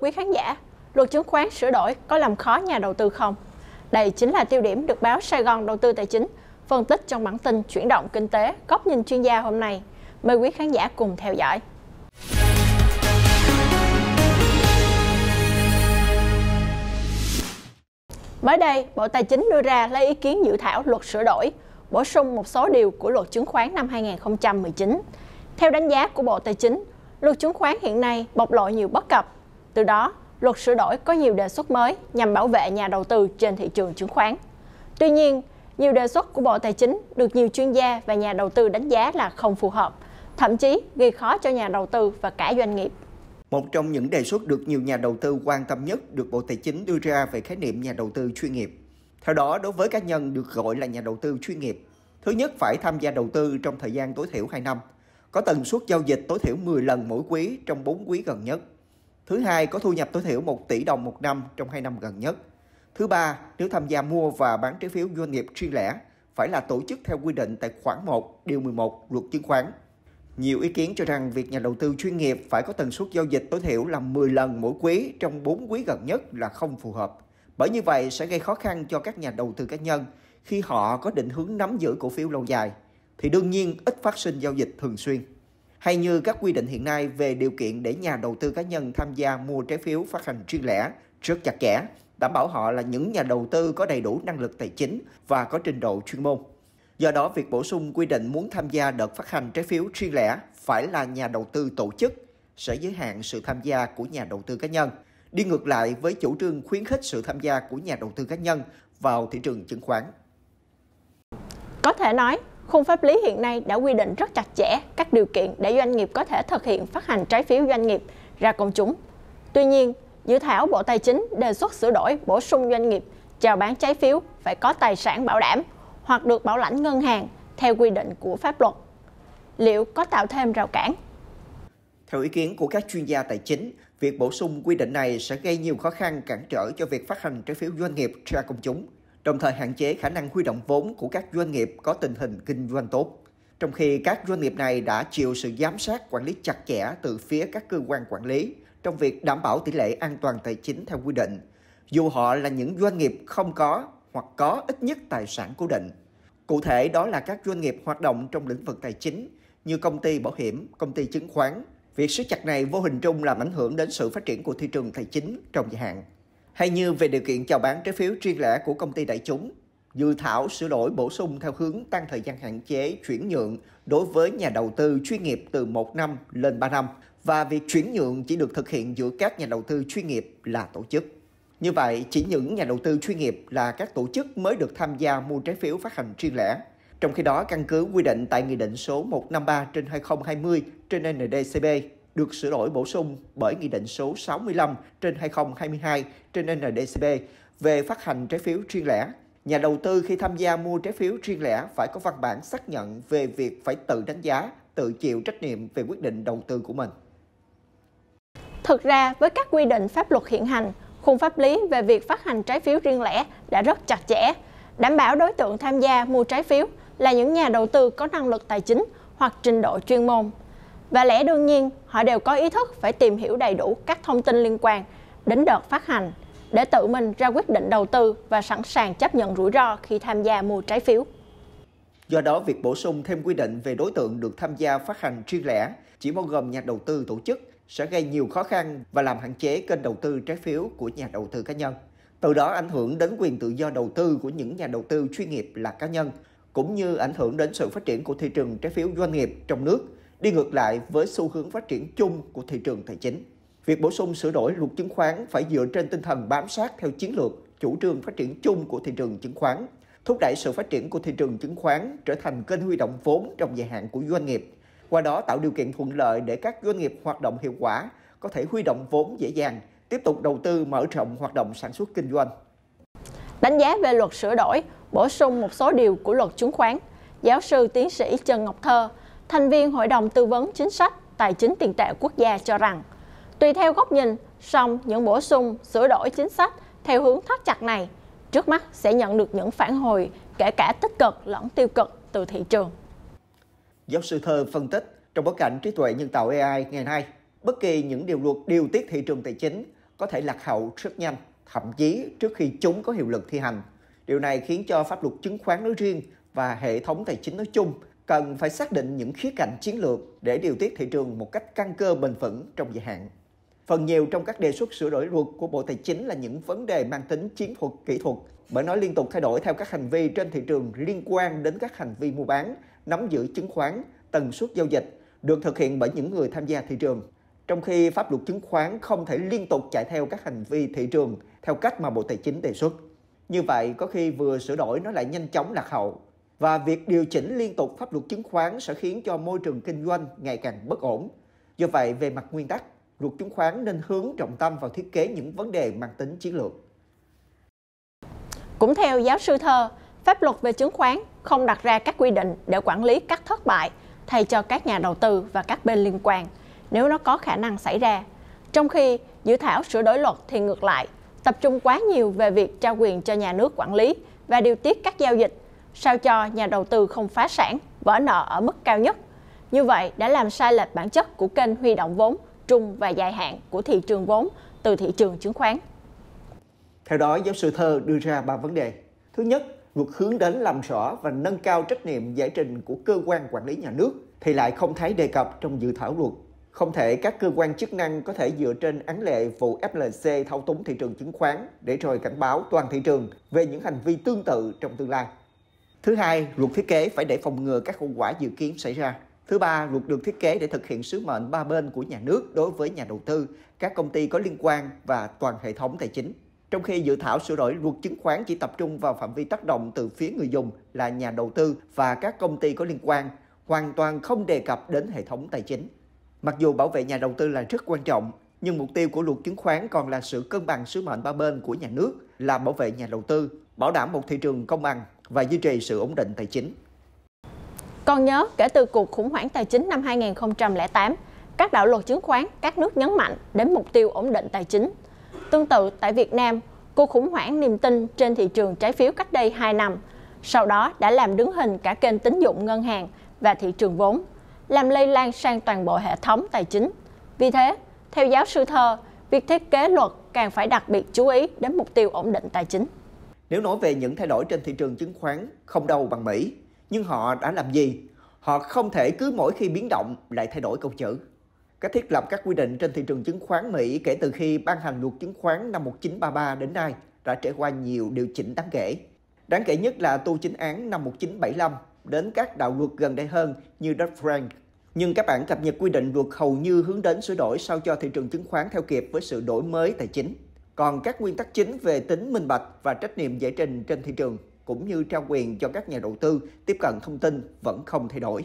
quý khán giả, luật chứng khoán sửa đổi có làm khó nhà đầu tư không? Đây chính là tiêu điểm được báo Sài Gòn Đầu tư Tài chính phân tích trong bản tin chuyển động kinh tế góc nhìn chuyên gia hôm nay. Mời quý khán giả cùng theo dõi. Mới đây, Bộ Tài chính đưa ra lấy ý kiến dự thảo luật sửa đổi, bổ sung một số điều của luật chứng khoán năm 2019. Theo đánh giá của Bộ Tài chính, luật chứng khoán hiện nay bộc lộ nhiều bất cập từ đó, luật sửa đổi có nhiều đề xuất mới nhằm bảo vệ nhà đầu tư trên thị trường chứng khoán. Tuy nhiên, nhiều đề xuất của Bộ Tài chính được nhiều chuyên gia và nhà đầu tư đánh giá là không phù hợp, thậm chí gây khó cho nhà đầu tư và cả doanh nghiệp. Một trong những đề xuất được nhiều nhà đầu tư quan tâm nhất được Bộ Tài chính đưa ra về khái niệm nhà đầu tư chuyên nghiệp. Theo đó, đối với cá nhân được gọi là nhà đầu tư chuyên nghiệp, thứ nhất phải tham gia đầu tư trong thời gian tối thiểu 2 năm, có tần suất giao dịch tối thiểu 10 lần mỗi quý trong 4 quý gần nhất. Thứ hai, có thu nhập tối thiểu 1 tỷ đồng một năm trong 2 năm gần nhất. Thứ ba, nếu tham gia mua và bán trái phiếu doanh nghiệp riêng lẻ, phải là tổ chức theo quy định tại khoản 1, điều 11 luật chứng khoán. Nhiều ý kiến cho rằng việc nhà đầu tư chuyên nghiệp phải có tần suất giao dịch tối thiểu là 10 lần mỗi quý trong 4 quý gần nhất là không phù hợp. Bởi như vậy sẽ gây khó khăn cho các nhà đầu tư cá nhân khi họ có định hướng nắm giữ cổ phiếu lâu dài thì đương nhiên ít phát sinh giao dịch thường xuyên hay như các quy định hiện nay về điều kiện để nhà đầu tư cá nhân tham gia mua trái phiếu phát hành riêng lẻ rất chặt chẽ, đảm bảo họ là những nhà đầu tư có đầy đủ năng lực tài chính và có trình độ chuyên môn. Do đó, việc bổ sung quy định muốn tham gia đợt phát hành trái phiếu riêng lẻ phải là nhà đầu tư tổ chức sẽ giới hạn sự tham gia của nhà đầu tư cá nhân, đi ngược lại với chủ trương khuyến khích sự tham gia của nhà đầu tư cá nhân vào thị trường chứng khoán. Có thể nói, khung pháp lý hiện nay đã quy định rất chặt chẽ các điều kiện để doanh nghiệp có thể thực hiện phát hành trái phiếu doanh nghiệp ra công chúng. Tuy nhiên, dự thảo Bộ Tài chính đề xuất sửa đổi bổ sung doanh nghiệp chào bán trái phiếu phải có tài sản bảo đảm hoặc được bảo lãnh ngân hàng theo quy định của pháp luật. Liệu có tạo thêm rào cản? Theo ý kiến của các chuyên gia tài chính, việc bổ sung quy định này sẽ gây nhiều khó khăn cản trở cho việc phát hành trái phiếu doanh nghiệp ra công chúng – đồng thời hạn chế khả năng huy động vốn của các doanh nghiệp có tình hình kinh doanh tốt. Trong khi các doanh nghiệp này đã chịu sự giám sát quản lý chặt chẽ từ phía các cơ quan quản lý trong việc đảm bảo tỷ lệ an toàn tài chính theo quy định, dù họ là những doanh nghiệp không có hoặc có ít nhất tài sản cố định. Cụ thể đó là các doanh nghiệp hoạt động trong lĩnh vực tài chính như công ty bảo hiểm, công ty chứng khoán. Việc siết chặt này vô hình trung làm ảnh hưởng đến sự phát triển của thị trường tài chính trong dài hạn hay như về điều kiện chào bán trái phiếu riêng lẻ của công ty đại chúng. Dự thảo sửa đổi bổ sung theo hướng tăng thời gian hạn chế chuyển nhượng đối với nhà đầu tư chuyên nghiệp từ 1 năm lên 3 năm và việc chuyển nhượng chỉ được thực hiện giữa các nhà đầu tư chuyên nghiệp là tổ chức. Như vậy, chỉ những nhà đầu tư chuyên nghiệp là các tổ chức mới được tham gia mua trái phiếu phát hành riêng lẻ. Trong khi đó, căn cứ quy định tại Nghị định số 153 trên 2020 trên NDCB được sửa đổi bổ sung bởi Nghị định số 65 trên 2022 trên NDCB về phát hành trái phiếu riêng lẻ. Nhà đầu tư khi tham gia mua trái phiếu riêng lẻ phải có văn bản xác nhận về việc phải tự đánh giá, tự chịu trách nhiệm về quyết định đầu tư của mình. Thực ra, với các quy định pháp luật hiện hành, khung pháp lý về việc phát hành trái phiếu riêng lẻ đã rất chặt chẽ, đảm bảo đối tượng tham gia mua trái phiếu là những nhà đầu tư có năng lực tài chính hoặc trình độ chuyên môn. Và lẽ đương nhiên, họ đều có ý thức phải tìm hiểu đầy đủ các thông tin liên quan đến đợt phát hành để tự mình ra quyết định đầu tư và sẵn sàng chấp nhận rủi ro khi tham gia mua trái phiếu. Do đó, việc bổ sung thêm quy định về đối tượng được tham gia phát hành riêng lẻ chỉ bao gồm nhà đầu tư tổ chức sẽ gây nhiều khó khăn và làm hạn chế kênh đầu tư trái phiếu của nhà đầu tư cá nhân. Từ đó ảnh hưởng đến quyền tự do đầu tư của những nhà đầu tư chuyên nghiệp là cá nhân, cũng như ảnh hưởng đến sự phát triển của thị trường trái phiếu doanh nghiệp trong nước đi ngược lại với xu hướng phát triển chung của thị trường tài chính. Việc bổ sung sửa đổi luật chứng khoán phải dựa trên tinh thần bám sát theo chiến lược, chủ trương phát triển chung của thị trường chứng khoán, thúc đẩy sự phát triển của thị trường chứng khoán trở thành kênh huy động vốn trong dài hạn của doanh nghiệp, qua đó tạo điều kiện thuận lợi để các doanh nghiệp hoạt động hiệu quả, có thể huy động vốn dễ dàng, tiếp tục đầu tư mở rộng hoạt động sản xuất kinh doanh. Đánh giá về luật sửa đổi, bổ sung một số điều của luật chứng khoán, giáo sư tiến sĩ Trần Ngọc Thơ, thành viên Hội đồng Tư vấn Chính sách Tài chính tiền tệ quốc gia cho rằng, tùy theo góc nhìn, song những bổ sung, sửa đổi chính sách theo hướng thắt chặt này trước mắt sẽ nhận được những phản hồi kể cả tích cực lẫn tiêu cực từ thị trường. Giáo sư Thơ phân tích, trong bối cảnh trí tuệ nhân tạo AI ngày nay, bất kỳ những điều luật điều tiết thị trường tài chính có thể lạc hậu rất nhanh, thậm chí trước khi chúng có hiệu lực thi hành. Điều này khiến cho pháp luật chứng khoán nói riêng và hệ thống tài chính nói chung cần phải xác định những khía cạnh chiến lược để điều tiết thị trường một cách căn cơ bền vững trong dài hạn. Phần nhiều trong các đề xuất sửa đổi luật của Bộ Tài chính là những vấn đề mang tính chiến thuật kỹ thuật, bởi nó liên tục thay đổi theo các hành vi trên thị trường liên quan đến các hành vi mua bán, nắm giữ chứng khoán, tần suất giao dịch được thực hiện bởi những người tham gia thị trường. Trong khi pháp luật chứng khoán không thể liên tục chạy theo các hành vi thị trường theo cách mà Bộ Tài chính đề xuất. Như vậy, có khi vừa sửa đổi nó lại nhanh chóng lạc hậu và việc điều chỉnh liên tục pháp luật chứng khoán sẽ khiến cho môi trường kinh doanh ngày càng bất ổn. Do vậy, về mặt nguyên tắc, luật chứng khoán nên hướng trọng tâm vào thiết kế những vấn đề mang tính chiến lược. Cũng theo giáo sư Thơ, pháp luật về chứng khoán không đặt ra các quy định để quản lý các thất bại thay cho các nhà đầu tư và các bên liên quan nếu nó có khả năng xảy ra. Trong khi dự thảo sửa đổi luật thì ngược lại, tập trung quá nhiều về việc trao quyền cho nhà nước quản lý và điều tiết các giao dịch sao cho nhà đầu tư không phá sản, vỡ nợ ở mức cao nhất. Như vậy đã làm sai lệch bản chất của kênh huy động vốn trung và dài hạn của thị trường vốn từ thị trường chứng khoán. Theo đó, giáo sư Thơ đưa ra ba vấn đề. Thứ nhất, luật hướng đến làm rõ và nâng cao trách nhiệm giải trình của cơ quan quản lý nhà nước thì lại không thấy đề cập trong dự thảo luật. Không thể các cơ quan chức năng có thể dựa trên án lệ vụ FLC thao túng thị trường chứng khoán để rồi cảnh báo toàn thị trường về những hành vi tương tự trong tương lai. Thứ hai, luật thiết kế phải để phòng ngừa các hậu quả dự kiến xảy ra. Thứ ba, luật được thiết kế để thực hiện sứ mệnh ba bên của nhà nước đối với nhà đầu tư, các công ty có liên quan và toàn hệ thống tài chính. Trong khi dự thảo sửa đổi luật chứng khoán chỉ tập trung vào phạm vi tác động từ phía người dùng là nhà đầu tư và các công ty có liên quan, hoàn toàn không đề cập đến hệ thống tài chính. Mặc dù bảo vệ nhà đầu tư là rất quan trọng, nhưng mục tiêu của luật chứng khoán còn là sự cân bằng sứ mệnh ba bên của nhà nước là bảo vệ nhà đầu tư, bảo đảm một thị trường công bằng và duy trì sự ổn định tài chính. Còn nhớ, kể từ cuộc khủng hoảng tài chính năm 2008, các đạo luật chứng khoán các nước nhấn mạnh đến mục tiêu ổn định tài chính. Tương tự tại Việt Nam, cuộc khủng hoảng niềm tin trên thị trường trái phiếu cách đây 2 năm, sau đó đã làm đứng hình cả kênh tín dụng ngân hàng và thị trường vốn, làm lây lan sang toàn bộ hệ thống tài chính. Vì thế, theo giáo sư Thơ, việc thiết kế luật càng phải đặc biệt chú ý đến mục tiêu ổn định tài chính. Nếu nói về những thay đổi trên thị trường chứng khoán không đâu bằng Mỹ, nhưng họ đã làm gì? Họ không thể cứ mỗi khi biến động lại thay đổi câu chữ. Cách thiết lập các quy định trên thị trường chứng khoán Mỹ kể từ khi ban hành luật chứng khoán năm 1933 đến nay đã trải qua nhiều điều chỉnh đáng kể. Đáng kể nhất là tu chính án năm 1975 đến các đạo luật gần đây hơn như Dodd-Frank. Nhưng các bản cập nhật quy định luật hầu như hướng đến sửa đổi sao cho thị trường chứng khoán theo kịp với sự đổi mới tài chính. Còn các nguyên tắc chính về tính minh bạch và trách nhiệm giải trình trên thị trường cũng như trao quyền cho các nhà đầu tư tiếp cận thông tin vẫn không thay đổi.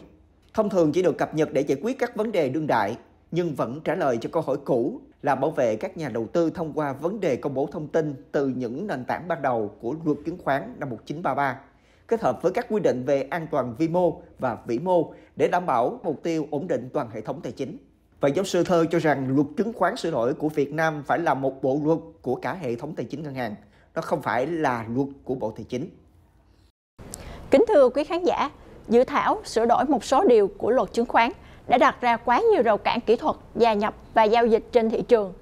Thông thường chỉ được cập nhật để giải quyết các vấn đề đương đại nhưng vẫn trả lời cho câu hỏi cũ là bảo vệ các nhà đầu tư thông qua vấn đề công bố thông tin từ những nền tảng ban đầu của luật chứng khoán năm 1933 kết hợp với các quy định về an toàn vi mô và vĩ mô để đảm bảo mục tiêu ổn định toàn hệ thống tài chính. Và giáo sư Thơ cho rằng luật chứng khoán sửa đổi của Việt Nam phải là một bộ luật của cả hệ thống tài chính ngân hàng. Nó không phải là luật của Bộ Tài chính. Kính thưa quý khán giả, dự thảo sửa đổi một số điều của luật chứng khoán đã đặt ra quá nhiều rào cản kỹ thuật gia nhập và giao dịch trên thị trường,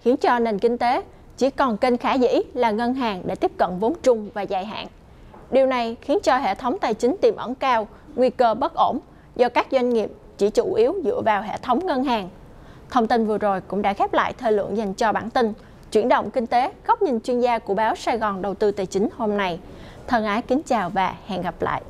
khiến cho nền kinh tế chỉ còn kênh khả dĩ là ngân hàng để tiếp cận vốn trung và dài hạn. Điều này khiến cho hệ thống tài chính tiềm ẩn cao, nguy cơ bất ổn do các doanh nghiệp chỉ chủ yếu dựa vào hệ thống ngân hàng. Thông tin vừa rồi cũng đã khép lại thời lượng dành cho bản tin chuyển động kinh tế góc nhìn chuyên gia của báo Sài Gòn Đầu tư Tài chính hôm nay. Thân ái kính chào và hẹn gặp lại.